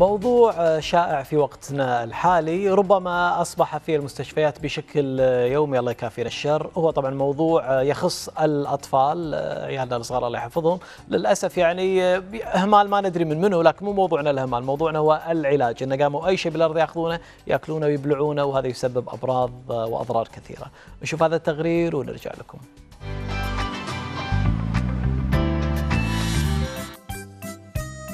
موضوع شائع في وقتنا الحالي ربما أصبح في المستشفيات بشكل يومي الله يكافينا الشر هو طبعا موضوع يخص الأطفال عيالنا الصغار الله يحفظهم للأسف يعني إهمال ما ندري من منه لكن مو موضوعنا الإهمال موضوعنا هو العلاج إنه قاموا أي شيء بالأرض يأخذونه يأكلونه ويبلعونه وهذا يسبب أمراض وأضرار كثيرة نشوف هذا التقرير ونرجع لكم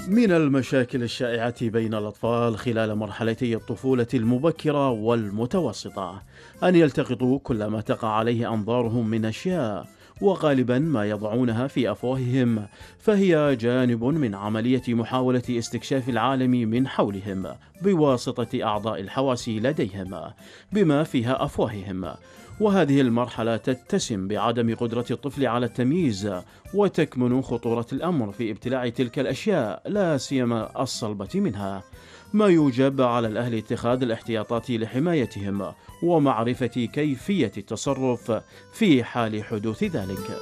من المشاكل الشائعة بين الأطفال خلال مرحلتي الطفولة المبكرة والمتوسطة أن يلتقطوا كل ما تقع عليه أنظارهم من أشياء وغالبا ما يضعونها في افواههم فهي جانب من عمليه محاوله استكشاف العالم من حولهم بواسطه اعضاء الحواس لديهم بما فيها افواههم وهذه المرحلة تتسم بعدم قدرة الطفل على التمييز وتكمن خطورة الأمر في ابتلاع تلك الأشياء لا سيما الصلبة منها ما يوجب على الأهل اتخاذ الاحتياطات لحمايتهم ومعرفة كيفية التصرف في حال حدوث ذلك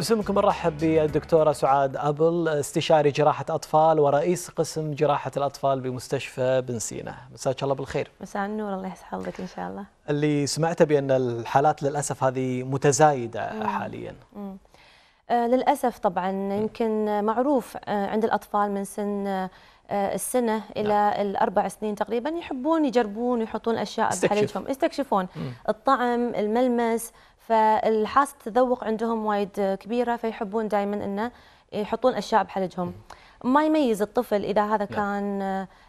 بسمكم نرحب بالدكتورة سعاد أبل استشاري جراحة أطفال ورئيس قسم جراحة الأطفال بمستشفى بن سينا مساك الله بالخير مساء النور الله يسحبك إن شاء الله اللي سمعته بأن الحالات للأسف هذه متزايدة مم. حاليا مم. آه للأسف طبعا يمكن معروف آه عند الأطفال من سن آه السنة نعم. إلى نعم. الأربع سنين تقريبا يحبون يجربون ويحطون أشياء استكشف. بحالتهم يستكشفون مم. الطعم الملمس فالحاسه التذوق عندهم وايد كبيره فيحبون دائما انه يحطون اشياء بحلجهم ما يميز الطفل اذا هذا لا. كان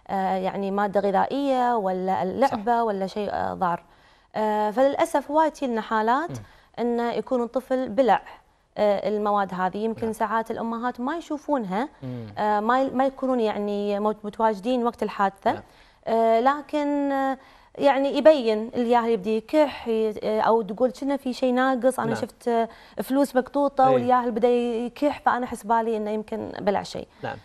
آه، يعني ماده غذائيه ولا لعبه صح. ولا شيء آه، ضار آه، فللاسف وايد لنا حالات انه يكون الطفل بلع المواد هذه يمكن نعم. ساعات الامهات ما يشوفونها ما ما يكونون يعني متواجدين وقت الحادثه نعم. لكن يعني يبين اللي ياهل يبدي يكح آه، او تقول كنا في شيء ناقص انا نعم. شفت آه، فلوس مقطوطه أيه. والياهل بدا يكح فانا احس بالي انه يمكن بلع شيء نعم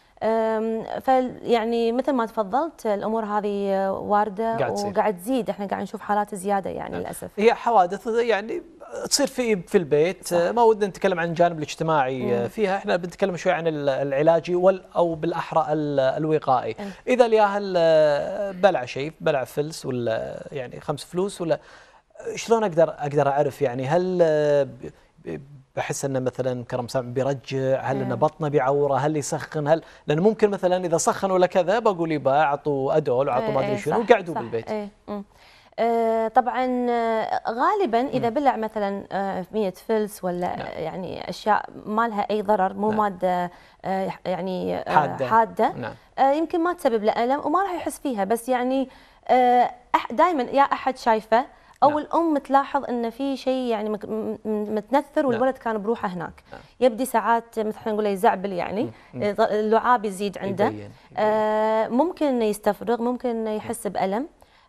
فيعني مثل ما تفضلت الامور هذه وارده قاعد وقاعد تزيد احنا قاعد نشوف حالات زياده يعني نعم. للاسف هي حوادث يعني تصير في في البيت ما ودنا نتكلم عن الجانب الاجتماعي آه، فيها احنا بنتكلم شوي عن العلاجي وال او بالاحرى الوقائي إيه. اذا الياهل آه، بلع شيء بلع فلس ولا يعني خمس فلوس ولا آه، شلون اقدر اقدر اعرف يعني هل بحس انه مثلا كرم سامع بيرجع هل انه إيه. بطنه بيعوره هل يسخن هل لانه ممكن مثلا اذا سخن ولا كذا بقول يبا اعطوا ادول واعطوا ما إيه، ادري شنو وقعدوا بالبيت ايه آه، طبعا آه، غالبا اذا بلع مثلا 100 آه، فلس ولا نعم. يعني اشياء ما لها اي ضرر مو نعم. ماده يعني حاده, حادة نعم. يمكن ما تسبب له الم وما راح يحس فيها بس يعني دائما يا احد شايفه او نعم. الام تلاحظ ان في شيء يعني متنثر نعم. والولد نعم. كان بروحه هناك نعم. يبدي ساعات مثل نقول يزعبل يعني اللعاب يزيد عنده يبين. يبين. ممكن انه يستفرغ ممكن انه يحس نعم. بالم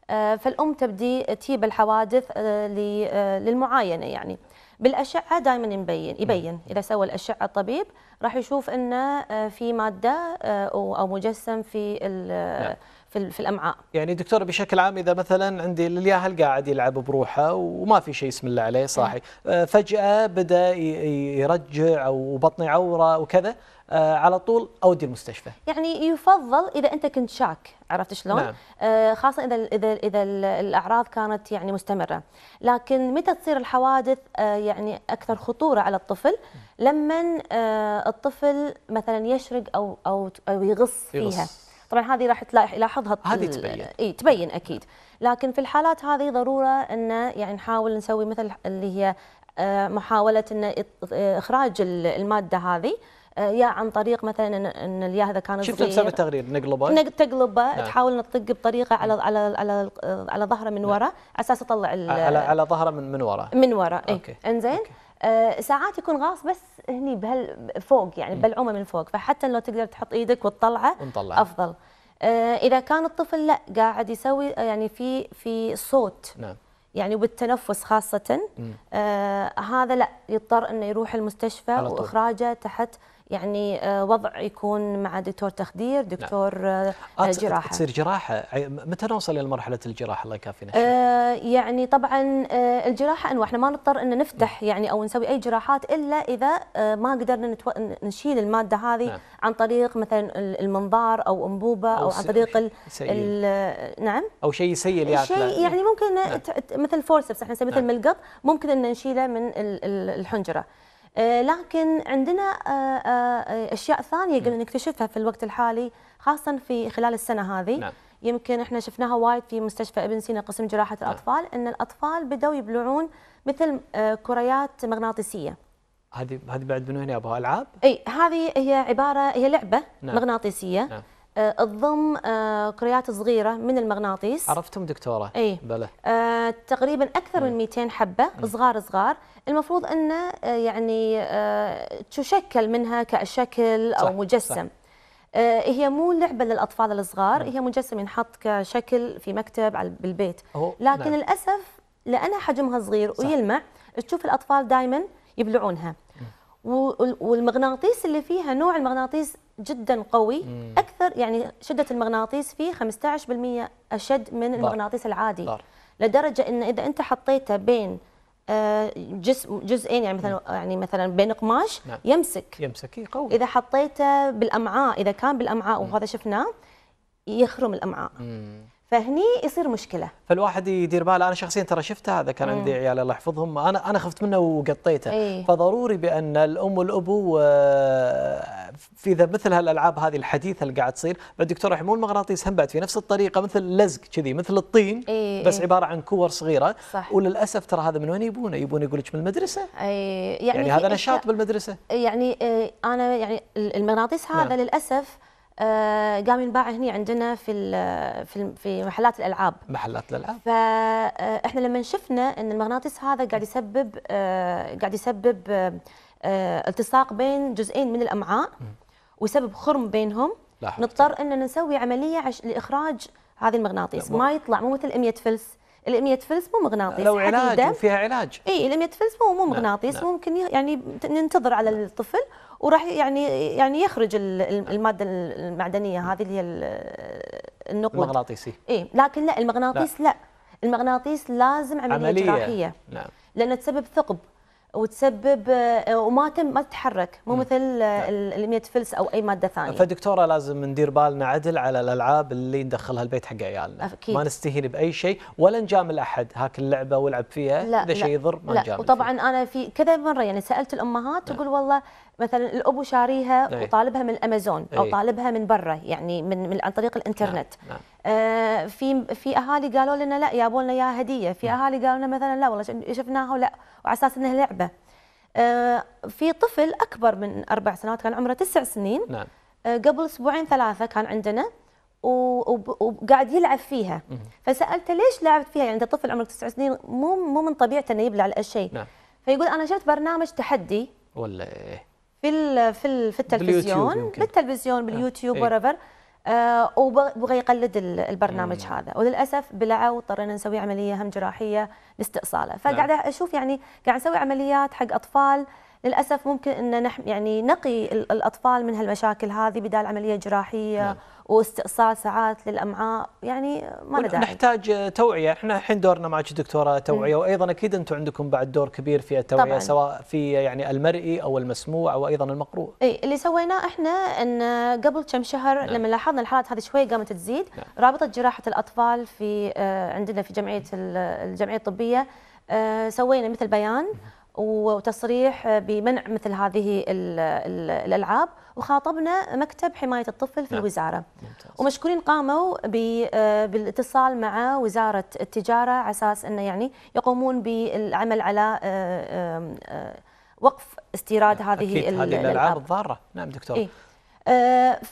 آه، فالأم تبدي تجيب الحوادث آه، آه، للمعاينة يعني بالأشعة دائما يبين يبين إذا سوى الأشعة الطبيب راح يشوف أنه في مادة أو مجسم في نعم. في, في الامعاء. يعني دكتور بشكل عام اذا مثلا عندي الياهل قاعد يلعب بروحه وما في شيء اسم الله عليه صاحي، نعم. فجاه بدا يرجع او بطني عوره وكذا، آه، على طول اودي المستشفى يعني يفضل اذا انت كنت شاك عرفت شلون نعم. آه، خاصه اذا اذا اذا الاعراض كانت يعني مستمره لكن متى تصير الحوادث آه، يعني اكثر خطوره على الطفل لما الطفل مثلا يشرق او او او يغص فيها يغص. طبعا هذه راح يلاحظها هذه تبين اي تبين اكيد لكن في الحالات هذه ضروره ان يعني نحاول نسوي مثل اللي هي محاوله ان اخراج الماده هذه يا عن طريق مثلا ان اليا هذا كان شفت بسبب التغرير نقلبه نق تقلبه نعم. تحاول انك تطق بطريقه على نعم. على على على ظهره من نعم. ورا نعم. اساس اطلع آه، على على ظهره من من ورا من ورا اي انزين آه ساعات يكون غاص بس هني بهال فوق يعني بلعومه من فوق فحتى لو تقدر تحط ايدك وتطلعه ونطلع. افضل آه اذا كان الطفل لا قاعد يسوي آه، يعني في في صوت نعم يعني وبالتنفس خاصه آه هذا لا يضطر انه يروح المستشفى واخراجه تحت يعني آه، وضع يكون مع دكتور تخدير نعم. دكتور نعم. جراحه تصير جراحه متى نوصل الى مرحله الجراحه الله يكافينا آه يعني طبعا آه، الجراحه انواع احنا ما نضطر ان نفتح م. نعم. يعني او نسوي اي جراحات الا اذا ما قدرنا نتو... نشيل الماده هذه نعم. عن طريق مثلا المنظار او انبوبه او, أو عن طريق ال... ال... نعم او شيء سيء يعني شيء يعني ممكن نعم. مثل فورسبس احنا نسميه مثل نعم. ملقط ممكن ان نشيله من الحنجره آه، لكن عندنا آه، آه، اشياء ثانيه قلنا نعم. نكتشفها في الوقت الحالي خاصه في خلال السنه هذه نعم. يمكن احنا شفناها وايد في مستشفى ابن سينا قسم جراحه نعم. الاطفال ان الاطفال بداوا يبلعون مثل كريات مغناطيسيه هذه هذه بعد من هنا ابغى العاب اي هذه هي عباره هي لعبه نعم. مغناطيسيه نعم. تضم آه، آه، قريات صغيره من المغناطيس عرفتهم دكتوره اي بلى آه تقريبا اكثر مم. من 200 حبه صغار صغار المفروض انه آه، يعني آه تشكل منها كشكل او مجسم صح. هي مو لعبه للاطفال الصغار هي مجسم ينحط كشكل في مكتب بالبيت نعم. لكن نعم. للاسف لانها حجمها صغير صح. ويلمع تشوف الاطفال دائما يبلعونها والمغناطيس اللي فيها نوع المغناطيس جدا قوي مم. اكثر يعني شده المغناطيس فيه 15% اشد من بار. المغناطيس العادي بار. لدرجه ان اذا انت حطيته بين آه، جسم جزئين يعني مثلا يعني مثلا بين قماش نعم. يمسك يمسك إيه، قوي اذا حطيته بالامعاء اذا كان بالامعاء وهذا شفناه يخرم الامعاء مم. فهني يصير مشكله فالواحد يدير باله انا شخصيا ترى شفت هذا كان عندي عيال الله يحفظهم انا انا خفت منه وقطيته ايه؟ فضروري بان الام والابو آه، في اذا مثل هالالعاب هذه الحديثه اللي قاعد تصير الدكتور رحمه المغناطيس هم بعد في نفس الطريقه مثل اللزق كذي مثل الطين إيه،, ايه بس عباره عن كور صغيره صح وللاسف ترى هذا من وين يبونه يبون يقول لك من المدرسه ايه يعني, يعني هذا نشاط بالمدرسه يعني إيه، انا يعني المغناطيس هذا نعم. للاسف آه، قام ينباع هنا عندنا في في في محلات الالعاب محلات الالعاب فاحنا آه، لما شفنا ان المغناطيس هذا قاعد يسبب آه، قاعد يسبب التصاق بين جزئين من الامعاء ويسبب خرم بينهم نضطر ان نسوي عمليه لاخراج هذه المغناطيس ما يطلع مو مثل 100 فلس الاميه فلس مو مغناطيس لو علاج فيها علاج اي الاميه فلس مو مو نعم، مغناطيس نعم. ممكن يعني ننتظر على الطفل وراح يعني يعني يخرج نعم. الماده المعدنيه هذه اللي هي النقود المغناطيسي اي لكن لا المغناطيس لا, لا. المغناطيس لازم عمليه, عملية. جراحيه نعم لانه تسبب ثقب وتسبب آه، وما تم ما تتحرك مو مثل آه، نعم. ال 100 فلس او اي ماده ثانيه فدكتوره لازم ندير بالنا عدل على الالعاب اللي ندخلها البيت حق عيالنا أكيد. ما نستهين باي شيء ولا نجامل احد هاك اللعبه والعب فيها لا اذا شيء يضر ما لا. نجامل وطبعا فيه. انا في كذا مره يعني سالت الامهات نعم. تقول والله مثلا الابو شاريها إيه. وطالبها من الامازون او إيه. طالبها من برا يعني من, من عن طريق الانترنت لا. نعم. نعم. آه، في في اهالي قالوا لنا لا جابوا لنا اياها هديه في نعم. اهالي قالوا لنا مثلا لا والله شفناها ولا وعلى اساس انها لعبه آه، في طفل اكبر من اربع سنوات كان عمره تسع سنين نعم. آه، قبل اسبوعين ثلاثه كان عندنا وقاعد يلعب فيها فسالته ليش لعبت فيها يعني انت طفل عمرك تسع سنين مو مو من طبيعته انه يبلع الاشياء نعم. فيقول انا شفت برنامج تحدي ولا ايه في في في التلفزيون باليوتيوب بالتلفزيون باليوتيوب ايه. ورفر آه، وبغى يقلد البرنامج مم. هذا وللاسف بلعه واضطرينا نسوي عمليه هم جراحيه لاستئصاله نعم. فقاعده اشوف يعني قاعد نسوي عمليات حق اطفال للاسف ممكن ان نحن يعني نقي الاطفال من هالمشاكل هذه بدال عمليه جراحيه نعم. واستئصال ساعات للامعاء يعني ما له داعي نحتاج توعيه احنا الحين دورنا معك دكتوره توعيه م. وايضا اكيد انتم عندكم بعد دور كبير في التوعيه طبعاً. سواء في يعني المرئي او المسموع او ايضا المقروء اي اللي سويناه احنا ان قبل كم شهر نعم. لما لاحظنا الحالات هذه شوي قامت تزيد نعم. رابطه جراحه الاطفال في آه، عندنا في جمعيه الجمعيه الطبيه آه، سوينا مثل بيان نعم. وتصريح بمنع مثل هذه الالعاب وخاطبنا مكتب حمايه الطفل في نعم. الوزاره ممتاز. ومشكورين قاموا آه، بالاتصال مع وزاره التجاره على اساس انه يعني يقومون بالعمل على آه، آه، وقف استيراد نعم. هذه أكيد هذه الالعاب الضاره نعم دكتور إيه؟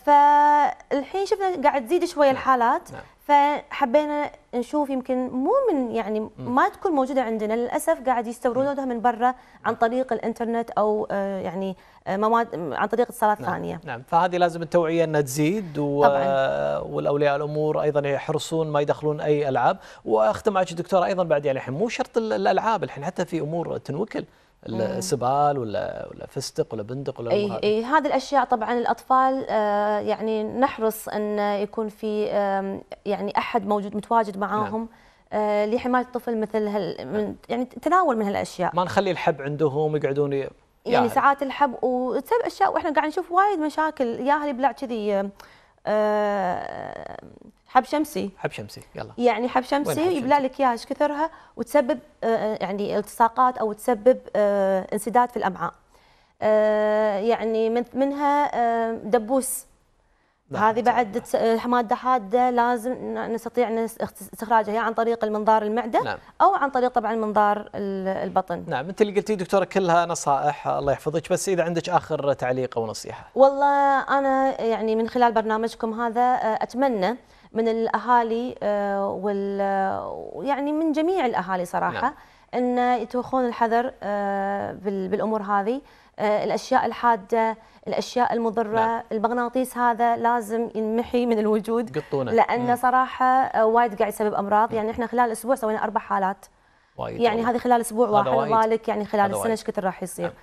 فالحين شفنا قاعد تزيد شويه نعم. الحالات نعم. فحبينا نشوف يمكن مو من يعني ما تكون موجوده عندنا للاسف قاعد يستوردونها من برا عن طريق الانترنت او آه، يعني آه، مواد عن طريق اتصالات نعم. ثانيه. نعم فهذه لازم التوعيه انها تزيد و... طبعاً. آه، والاولياء الامور ايضا يحرصون ما يدخلون اي العاب واختم معك دكتوره ايضا بعد يعني الحين مو شرط الالعاب الحين حتى في امور تنوكل السبال آه. ولا ولا فستق ولا بندق ولا اي اي هذه الاشياء طبعا الاطفال آه، يعني نحرص ان يكون في يعني احد موجود متواجد نعم. معاهم نعم. لحمايه الطفل مثل هال نعم. يعني تناول من هالاشياء ما نخلي الحب عندهم يقعدون يعني, يعني ساعات الحب وتسبب اشياء واحنا قاعد نشوف وايد مشاكل ياهل يبلع كذي حب شمسي حب شمسي يلا يعني حب شمسي يبلع لك اياها ايش كثرها وتسبب آه، آه، يعني التصاقات او تسبب آه، انسداد في الامعاء يعني منها دبوس هذه بعد ماده حاده لازم نستطيع استخراجها يا عن طريق المنظار المعده نعم. او عن طريق طبعا منظار البطن. نعم انت اللي قلتي دكتوره كلها نصائح الله يحفظك بس اذا عندك اخر تعليق او نصيحه. والله انا يعني من خلال برنامجكم هذا اتمنى من الاهالي آه، وال يعني من جميع الاهالي صراحه نعم. ان يتوخون الحذر آه، بالامور هذه آه، الاشياء الحاده الاشياء المضره نعم. المغناطيس هذا لازم ينمحي من الوجود قطونه لانه مم. صراحه وايد قاعد يسبب امراض مم. يعني احنا خلال اسبوع سوينا اربع حالات وايد يعني هذه خلال اسبوع واحد بالك يعني خلال السنه ايش كثر راح يصير نعم.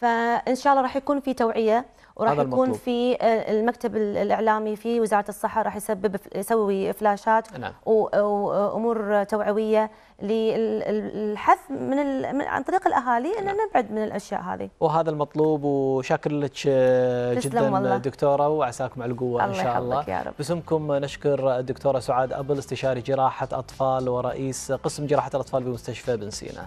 فان شاء الله راح يكون في توعيه وراح يكون في آه، المكتب الاعلامي في وزاره الصحه راح يسبب يسوي فلاشات نعم. وامور توعويه للحث من عن طريق الاهالي ان نعم. نبعد من الاشياء هذه. وهذا المطلوب وشاكر لك آه، جدا والله. دكتوره وعساكم على القوه ان شاء الله. يا رب. باسمكم نشكر الدكتوره سعاد ابل استشاري جراحه اطفال ورئيس قسم جراحه الاطفال بمستشفى بن سينا.